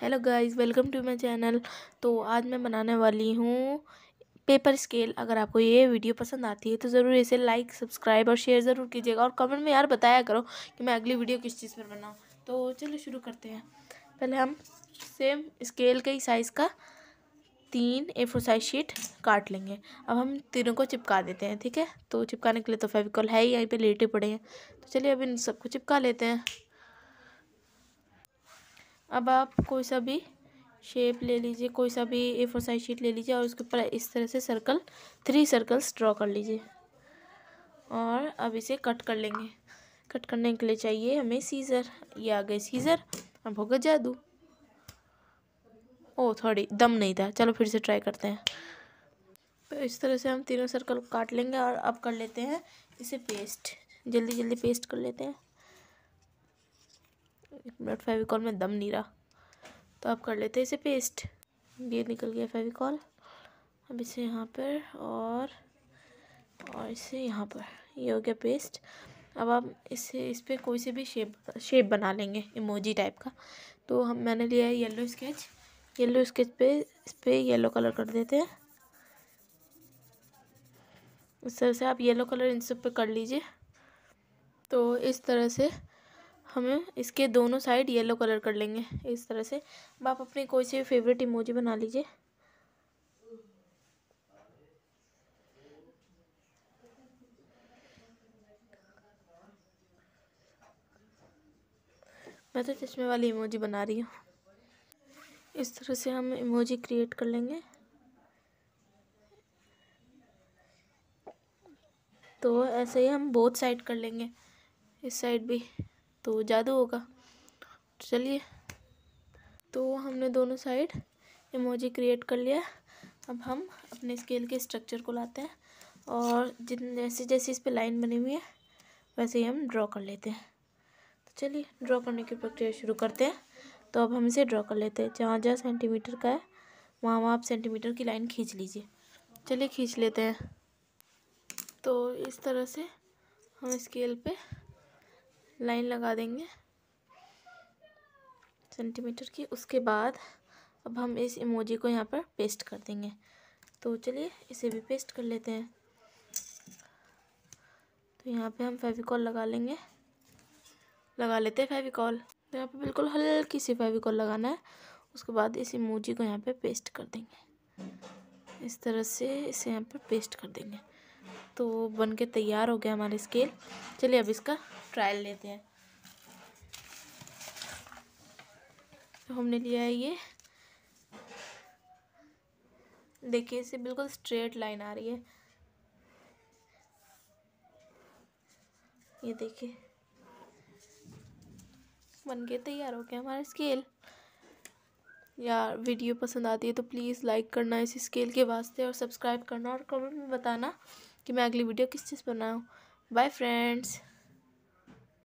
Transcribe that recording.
hello guys welcome to my channel तो आज मैं बनाने वाली हूँ पेपर स्केल अगर आपको ये वीडियो पसंद आती है तो ज़रूर इसे लाइक सब्सक्राइब और शेयर ज़रूर कीजिएगा और कमेंट में यार बताया करो कि मैं अगली वीडियो किस चीज़ पर बनाऊँ तो चलो शुरू करते हैं पहले हम सेम स्केल के ही साइज़ का तीन ए फोर साइज शीट काट लेंगे अब हम तीनों को चिपका देते हैं ठीक है तो चिपकाने के लिए तो फेविकॉल है ही यहीं पर लेटे पड़े हैं तो चलिए अब इन सबको चिपका लेते हैं अब आप कोई सा भी शेप ले लीजिए कोई सा भी ए फोर साइज शीट ले लीजिए और उसके ऊपर इस तरह से सर्कल थ्री सर्कल्स ड्रॉ कर लीजिए और अब इसे कट कर लेंगे कट करने के लिए चाहिए हमें सीज़र ये आ गए सीज़र अब होगा जादू ओ थोड़ी दम नहीं था चलो फिर से ट्राई करते हैं तो इस तरह से हम तीनों सर्कल काट लेंगे और अब कर लेते हैं इसे पेस्ट जल्दी जल्दी पेस्ट कर लेते हैं एक मिनट फेविकॉल में दम नहीं रहा तो आप कर लेते हैं इसे पेस्ट ये निकल गया फेविकॉल अब इसे यहाँ पर और और इसे यहाँ पर ये हो गया पेस्ट अब आप इसे इस पर कोई से भी शेप शेप बना लेंगे इमोजी टाइप का तो हम मैंने लिया है येलो स्केच येलो स्केच पे इस पर येलो कलर कर देते हैं इस तरह से आप येलो कलर इन सब पे कर लीजिए तो इस तरह से हमें इसके दोनों साइड येलो कलर कर लेंगे इस तरह से अब आप अपनी कोई सी फेवरेट इमोजी बना लीजिए मैं तो चश्मे वाली इमोजी बना रही हूँ इस तरह से हम इमोजी क्रिएट कर लेंगे तो ऐसे ही हम बोथ साइड कर लेंगे इस साइड भी तो जादू होगा तो चलिए तो हमने दोनों साइड इमोजी क्रिएट कर लिया अब हम अपने स्केल के स्ट्रक्चर को लाते हैं और जितने जैसे जैसे इस पर लाइन बनी हुई है वैसे ही हम ड्रॉ कर लेते हैं तो चलिए ड्रॉ करने की प्रक्रिया शुरू करते हैं तो अब हम इसे ड्रॉ कर लेते हैं जहाँ जहाँ सेंटीमीटर का है वहाँ वहाँ आप सेंटीमीटर की लाइन खींच लीजिए चलिए खींच लेते हैं तो इस तरह से हम स्केल पे लाइन लगा देंगे सेंटीमीटर की उसके बाद अब हम इस इमोजी को यहाँ पर पेस्ट कर देंगे तो चलिए इसे भी पेस्ट कर लेते हैं तो यहाँ पे हम फेविकॉल लगा लेंगे लगा लेते हैं फेविकॉल तो यहाँ पे बिल्कुल हल्की सी फेविकॉल लगाना है उसके बाद इस इमोजी को यहाँ पे पेस्ट कर देंगे इस तरह से इसे यहाँ पर पेस्ट कर देंगे तो बन के तैयार हो गया हमारे स्केल चलिए अब इसका ट्रायल लेते हैं तो हमने लिया है ये देखिए इसे बिल्कुल स्ट्रेट लाइन आ रही है ये देखिए बन के तैयार हो गया हमारा स्केल यार वीडियो पसंद आती है तो प्लीज़ लाइक करना इस स्केल के वास्ते और सब्सक्राइब करना और कमेंट में बताना कि मैं अगली वीडियो किस चीज़ पर बनाऊँ बाय फ्रेंड्स